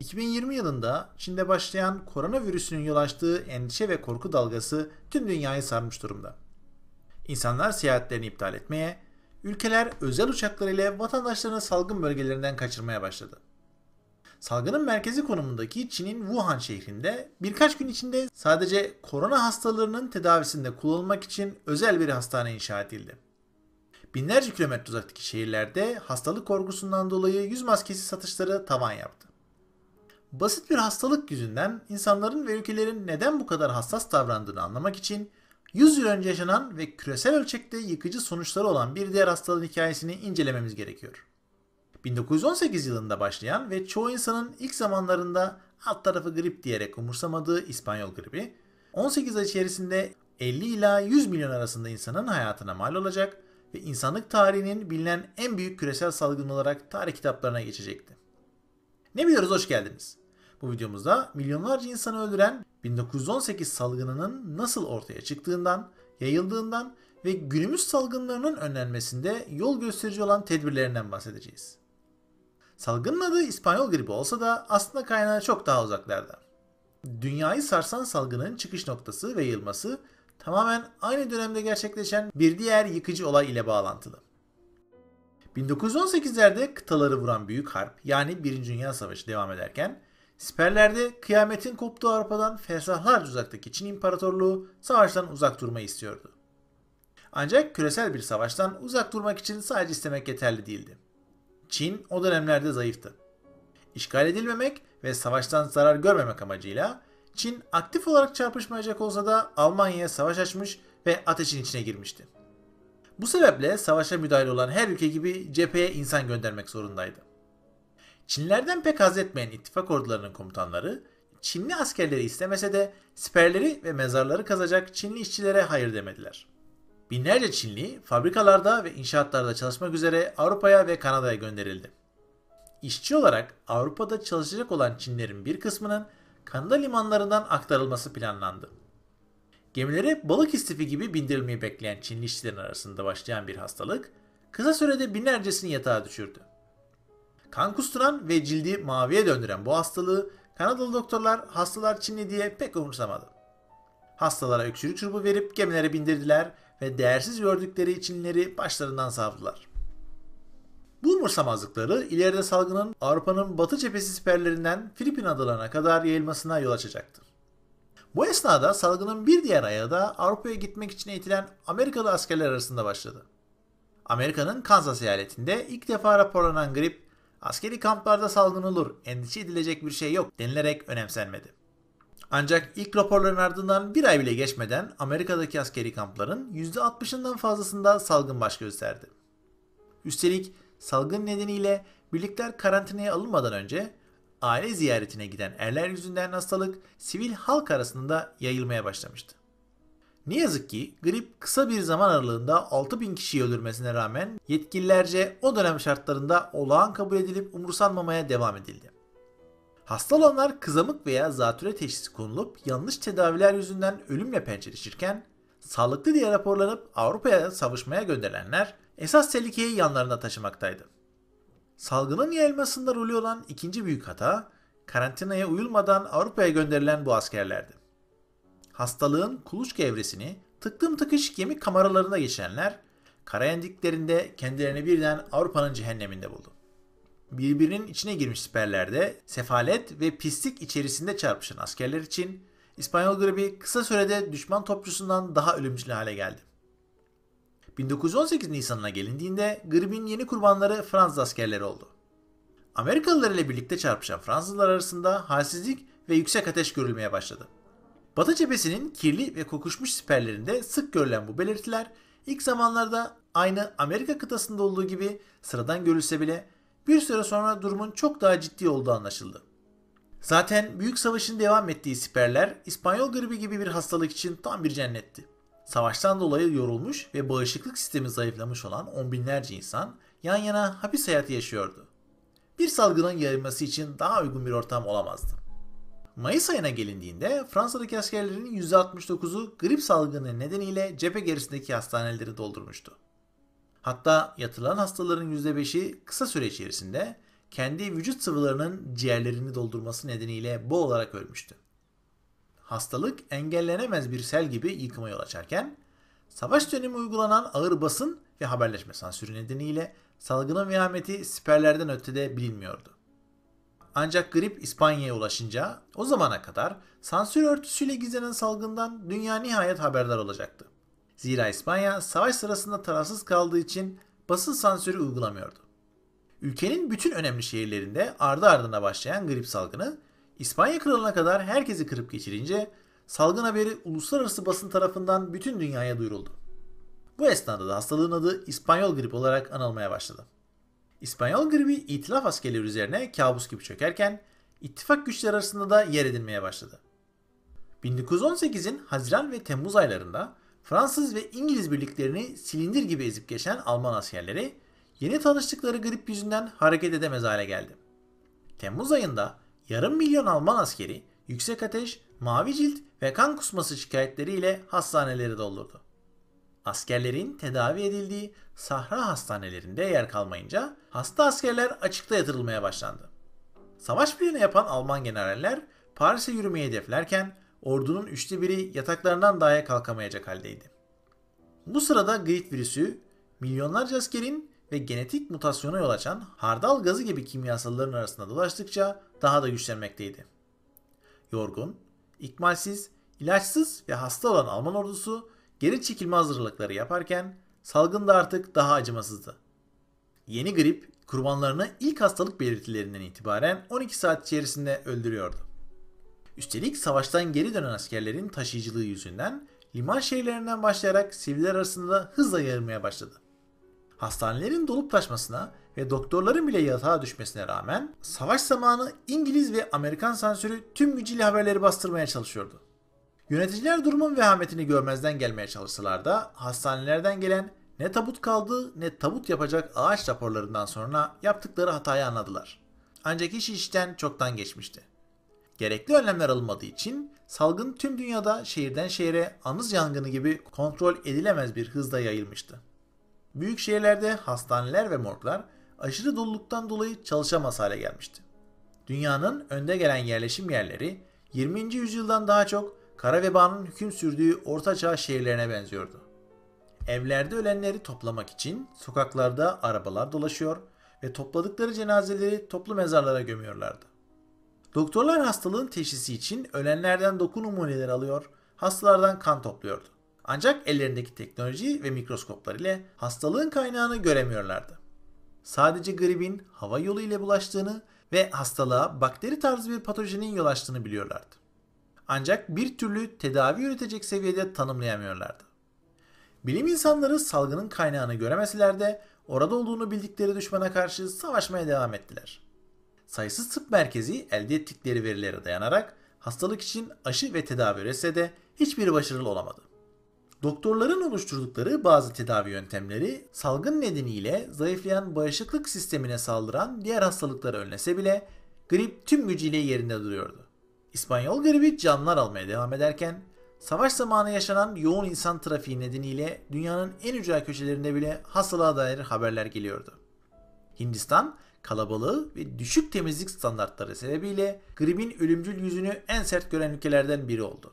2020 yılında Çin'de başlayan koronavirüsünün yol açtığı endişe ve korku dalgası tüm dünyayı sarmış durumda. İnsanlar seyahatlerini iptal etmeye, ülkeler özel uçakları ile vatandaşlarını salgın bölgelerinden kaçırmaya başladı. Salgının merkezi konumundaki Çin'in Wuhan şehrinde birkaç gün içinde sadece korona hastalarının tedavisinde kullanılmak için özel bir hastane inşa edildi. Binlerce kilometre uzaktaki şehirlerde hastalık korkusundan dolayı yüz maskesi satışları tavan yaptı. Basit bir hastalık yüzünden insanların ve ülkelerin neden bu kadar hassas davrandığını anlamak için 100 yıl önce yaşanan ve küresel ölçekte yıkıcı sonuçları olan bir diğer hastalığın hikayesini incelememiz gerekiyor. 1918 yılında başlayan ve çoğu insanın ilk zamanlarında alt tarafı grip diyerek umursamadığı İspanyol gribi, 18 ay içerisinde 50 ila 100 milyon arasında insanın hayatına mal olacak ve insanlık tarihinin bilinen en büyük küresel salgın olarak tarih kitaplarına geçecekti. Ne biliyoruz hoş geldiniz. Bu videomuzda milyonlarca insanı öldüren 1918 salgınının nasıl ortaya çıktığından, yayıldığından ve günümüz salgınlarının önlenmesinde yol gösterici olan tedbirlerinden bahsedeceğiz. Salgının adı İspanyol gribi olsa da aslında kaynağı çok daha uzaklarda. Dünyayı sarsan salgının çıkış noktası ve yayılması tamamen aynı dönemde gerçekleşen bir diğer yıkıcı olay ile bağlantılı. 1918'lerde kıtaları vuran büyük harp yani Birinci Dünya Savaşı devam ederken Siperlerde kıyametin koptuğu Avrupa'dan fesahlar uzaktaki Çin İmparatorluğu savaştan uzak durmayı istiyordu. Ancak küresel bir savaştan uzak durmak için sadece istemek yeterli değildi. Çin o dönemlerde zayıftı. İşgal edilmemek ve savaştan zarar görmemek amacıyla Çin aktif olarak çarpışmayacak olsa da Almanya'ya savaş açmış ve ateşin içine girmişti. Bu sebeple savaşa müdahil olan her ülke gibi cepheye insan göndermek zorundaydı. Çinlerden pek haz etmeyen ittifak ordularının komutanları Çinli askerleri istemese de siperleri ve mezarları kazacak Çinli işçilere hayır demediler. Binlerce Çinli fabrikalarda ve inşaatlarda çalışmak üzere Avrupa'ya ve Kanada'ya gönderildi. İşçi olarak Avrupa'da çalışacak olan Çinlerin bir kısmının Kanada limanlarından aktarılması planlandı. Gemilere balık istifi gibi bindirilmeyi bekleyen Çinli işçilerin arasında başlayan bir hastalık, kısa sürede binlercesini yatağa düşürdü. Kan kusturan ve cildi maviye döndüren bu hastalığı Kanadalı doktorlar hastalar Çinli diye pek umursamadı. Hastalara öksürük çubuğu verip gemilere bindirdiler ve değersiz gördükleri Çinlileri başlarından savdılar. Bu umursamazlıkları ileride salgının Avrupa'nın batı cephesi siperlerinden Filipin adalarına kadar yayılmasına yol açacaktır. Bu esnada salgının bir diğer ayağı da Avrupa'ya gitmek için eğitilen Amerikalı askerler arasında başladı. Amerika'nın Kansas eyaletinde ilk defa raporlanan grip Askeri kamplarda salgın olur, endişe edilecek bir şey yok denilerek önemsenmedi. Ancak ilk raporların ardından bir ay bile geçmeden Amerika'daki askeri kampların %60'ından fazlasında salgın baş gösterdi. Üstelik salgın nedeniyle birlikler karantinaya alınmadan önce aile ziyaretine giden erler yüzünden hastalık sivil halk arasında yayılmaya başlamıştı. Ne yazık ki grip kısa bir zaman aralığında 6000 kişiyi öldürmesine rağmen yetkililerce o dönem şartlarında olağan kabul edilip umursanmamaya devam edildi. Hasta olanlar kızamık veya zatüre teşhisi konulup yanlış tedaviler yüzünden ölümle pençeleşirken sağlıklı diye raporlanıp Avrupa'ya savaşmaya gönderilenler esas tehlikeyi yanlarında taşımaktaydı. Salgının yayılmasında rolü olan ikinci büyük hata karantinaya uyulmadan Avrupa'ya gönderilen bu askerlerdi hastalığın kuluçka evresini tıklım tıkış gemi kameralarında geçenler karayendiklerinde kendilerini birden Avrupa'nın cehenneminde buldu. Birbirinin içine girmiş siperlerde sefalet ve pislik içerisinde çarpışan askerler için İspanyol gribi kısa sürede düşman topçusundan daha ölümcül hale geldi. 1918 Nisan'ına gelindiğinde gribin yeni kurbanları Fransız askerleri oldu. Amerikalılar ile birlikte çarpışan Fransızlar arasında halsizlik ve yüksek ateş görülmeye başladı. Batı cephesinin kirli ve kokuşmuş siperlerinde sık görülen bu belirtiler ilk zamanlarda aynı Amerika kıtasında olduğu gibi sıradan görülse bile bir süre sonra durumun çok daha ciddi olduğu anlaşıldı. Zaten büyük savaşın devam ettiği siperler İspanyol gribi gibi bir hastalık için tam bir cennetti. Savaştan dolayı yorulmuş ve bağışıklık sistemi zayıflamış olan on binlerce insan yan yana hapis hayatı yaşıyordu. Bir salgının yayılması için daha uygun bir ortam olamazdı. Mayıs ayına gelindiğinde Fransa'daki askerlerin %69'u grip salgını nedeniyle cephe gerisindeki hastaneleri doldurmuştu. Hatta yatılan hastaların %5'i kısa süre içerisinde kendi vücut sıvılarının ciğerlerini doldurması nedeniyle olarak ölmüştü. Hastalık engellenemez bir sel gibi yıkıma yol açarken, savaş dönemi uygulanan ağır basın ve haberleşme sansürü nedeniyle salgının vehameti siperlerden ötede bilinmiyordu. Ancak grip İspanya'ya ulaşınca o zamana kadar sansür örtüsüyle gizlenen salgından dünya nihayet haberdar olacaktı. Zira İspanya savaş sırasında tarafsız kaldığı için basın sansürü uygulamıyordu. Ülkenin bütün önemli şehirlerinde ardı ardına başlayan grip salgını İspanya kralına kadar herkesi kırıp geçirince salgın haberi uluslararası basın tarafından bütün dünyaya duyuruldu. Bu esnada da hastalığın adı İspanyol grip olarak anılmaya başladı. İspanyol gribi itilaf askerleri üzerine kabus gibi çökerken ittifak güçler arasında da yer edinmeye başladı. 1918'in Haziran ve Temmuz aylarında Fransız ve İngiliz birliklerini silindir gibi ezip geçen Alman askerleri yeni tanıştıkları grip yüzünden hareket edemez hale geldi. Temmuz ayında yarım milyon Alman askeri yüksek ateş, mavi cilt ve kan kusması şikayetleriyle hastaneleri doldurdu. Askerlerin tedavi edildiği sahra hastanelerinde yer kalmayınca hasta askerler açıkta yatırılmaya başlandı. Savaş planı yapan Alman generaller Paris'e yürümeyi hedeflerken ordunun üçte biri yataklarından dahi kalkamayacak haldeydi. Bu sırada grip virüsü milyonlarca askerin ve genetik mutasyona yol açan hardal gazı gibi kimyasalların arasında dolaştıkça daha da güçlenmekteydi. Yorgun, ikmalsiz, ilaçsız ve hasta olan Alman ordusu geri çekilme hazırlıkları yaparken salgın da artık daha acımasızdı. Yeni grip kurbanlarını ilk hastalık belirtilerinden itibaren 12 saat içerisinde öldürüyordu. Üstelik savaştan geri dönen askerlerin taşıyıcılığı yüzünden liman şehirlerinden başlayarak siviller arasında hızla yayılmaya başladı. Hastanelerin dolup taşmasına ve doktorların bile yatağa düşmesine rağmen savaş zamanı İngiliz ve Amerikan sansürü tüm gücüyle haberleri bastırmaya çalışıyordu. Yöneticiler durumun vehametini görmezden gelmeye çalışsalar da hastanelerden gelen ne tabut kaldı ne tabut yapacak ağaç raporlarından sonra yaptıkları hatayı anladılar. Ancak iş işten çoktan geçmişti. Gerekli önlemler alınmadığı için salgın tüm dünyada şehirden şehire anız yangını gibi kontrol edilemez bir hızda yayılmıştı. Büyük şehirlerde hastaneler ve morglar aşırı doluluktan dolayı çalışamaz hale gelmişti. Dünyanın önde gelen yerleşim yerleri 20. yüzyıldan daha çok kara vebanın hüküm sürdüğü ortaçağ şehirlerine benziyordu. Evlerde ölenleri toplamak için sokaklarda arabalar dolaşıyor ve topladıkları cenazeleri toplu mezarlara gömüyorlardı. Doktorlar hastalığın teşhisi için ölenlerden doku numuneleri alıyor, hastalardan kan topluyordu. Ancak ellerindeki teknoloji ve mikroskoplar ile hastalığın kaynağını göremiyorlardı. Sadece gripin hava yolu ile bulaştığını ve hastalığa bakteri tarzı bir patojenin yol açtığını biliyorlardı ancak bir türlü tedavi üretecek seviyede tanımlayamıyorlardı. Bilim insanları salgının kaynağını göremeseler de orada olduğunu bildikleri düşmana karşı savaşmaya devam ettiler. Sayısız tıp merkezi elde ettikleri verilere dayanarak hastalık için aşı ve tedavi üretse de hiçbir başarılı olamadı. Doktorların oluşturdukları bazı tedavi yöntemleri salgın nedeniyle zayıflayan bağışıklık sistemine saldıran diğer hastalıkları önlese bile grip tüm gücüyle yerinde duruyordu. İspanyol gribi canlar almaya devam ederken savaş zamanı yaşanan yoğun insan trafiği nedeniyle dünyanın en ücra köşelerinde bile hastalığa dair haberler geliyordu. Hindistan kalabalığı ve düşük temizlik standartları sebebiyle gribin ölümcül yüzünü en sert gören ülkelerden biri oldu.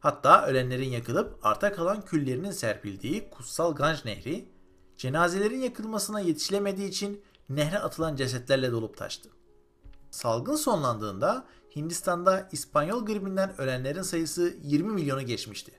Hatta ölenlerin yakılıp arta kalan küllerinin serpildiği kutsal Ganj Nehri, cenazelerin yakılmasına yetişilemediği için nehre atılan cesetlerle dolup taştı. Salgın sonlandığında Hindistan'da İspanyol gribinden ölenlerin sayısı 20 milyonu geçmişti.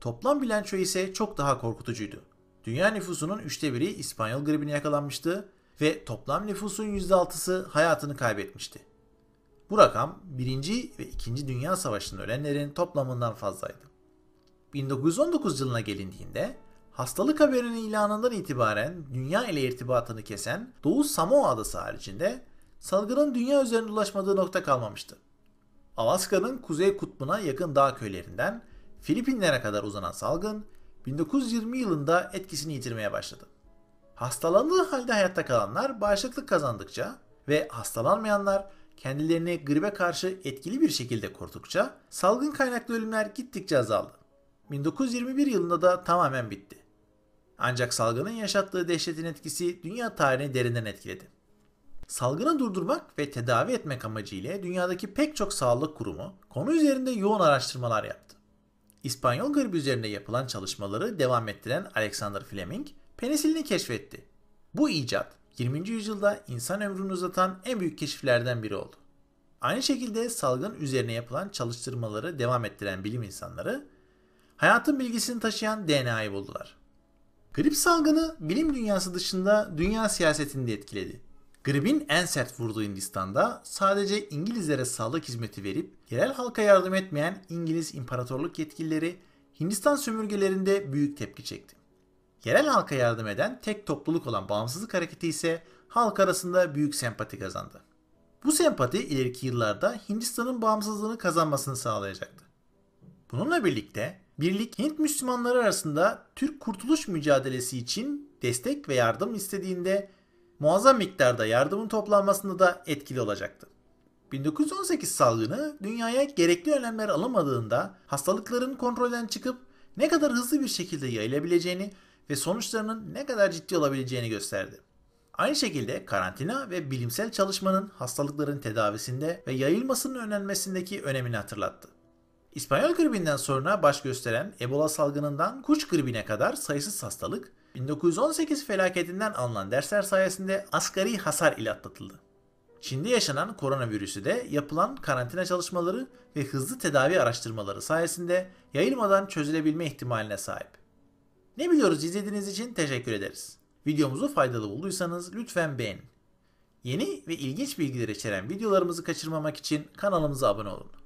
Toplam bilanço ise çok daha korkutucuydu. Dünya nüfusunun üçte biri İspanyol gribine yakalanmıştı ve toplam nüfusun %6'sı hayatını kaybetmişti. Bu rakam 1. ve 2. Dünya Savaşı'nın ölenlerin toplamından fazlaydı. 1919 yılına gelindiğinde hastalık haberinin ilanından itibaren dünya ile irtibatını kesen Doğu Samoa adası haricinde salgının dünya üzerinde ulaşmadığı nokta kalmamıştı. Alaska'nın kuzey kutbuna yakın dağ köylerinden Filipinlere kadar uzanan salgın 1920 yılında etkisini yitirmeye başladı. Hastalandığı halde hayatta kalanlar bağışıklık kazandıkça ve hastalanmayanlar kendilerini gribe karşı etkili bir şekilde korudukça salgın kaynaklı ölümler gittikçe azaldı. 1921 yılında da tamamen bitti. Ancak salgının yaşattığı dehşetin etkisi dünya tarihini derinden etkiledi salgını durdurmak ve tedavi etmek amacıyla dünyadaki pek çok sağlık kurumu konu üzerinde yoğun araştırmalar yaptı. İspanyol gribi üzerinde yapılan çalışmaları devam ettiren Alexander Fleming penisilini keşfetti. Bu icat 20. yüzyılda insan ömrünü uzatan en büyük keşiflerden biri oldu. Aynı şekilde salgın üzerine yapılan çalıştırmaları devam ettiren bilim insanları hayatın bilgisini taşıyan DNA'yı buldular. Grip salgını bilim dünyası dışında dünya siyasetini de etkiledi. Grip'in en sert vurduğu Hindistan'da sadece İngilizlere sağlık hizmeti verip yerel halka yardım etmeyen İngiliz imparatorluk yetkilileri Hindistan sömürgelerinde büyük tepki çekti. Yerel halka yardım eden tek topluluk olan bağımsızlık hareketi ise halk arasında büyük sempati kazandı. Bu sempati ileriki yıllarda Hindistan'ın bağımsızlığını kazanmasını sağlayacaktı. Bununla birlikte birlik Hint Müslümanları arasında Türk kurtuluş mücadelesi için destek ve yardım istediğinde muazzam miktarda yardımın toplanmasında da etkili olacaktı. 1918 salgını dünyaya gerekli önlemler alamadığında hastalıkların kontrolden çıkıp ne kadar hızlı bir şekilde yayılabileceğini ve sonuçlarının ne kadar ciddi olabileceğini gösterdi. Aynı şekilde karantina ve bilimsel çalışmanın hastalıkların tedavisinde ve yayılmasının önlenmesindeki önemini hatırlattı. İspanyol gribinden sonra baş gösteren Ebola salgınından kuş gribine kadar sayısız hastalık 1918 felaketinden alınan dersler sayesinde asgari hasar ile atlatıldı. Çin'de yaşanan koronavirüsü de yapılan karantina çalışmaları ve hızlı tedavi araştırmaları sayesinde yayılmadan çözülebilme ihtimaline sahip. Ne biliyoruz izlediğiniz için teşekkür ederiz. Videomuzu faydalı bulduysanız lütfen beğenin. Yeni ve ilginç bilgiler içeren videolarımızı kaçırmamak için kanalımıza abone olun.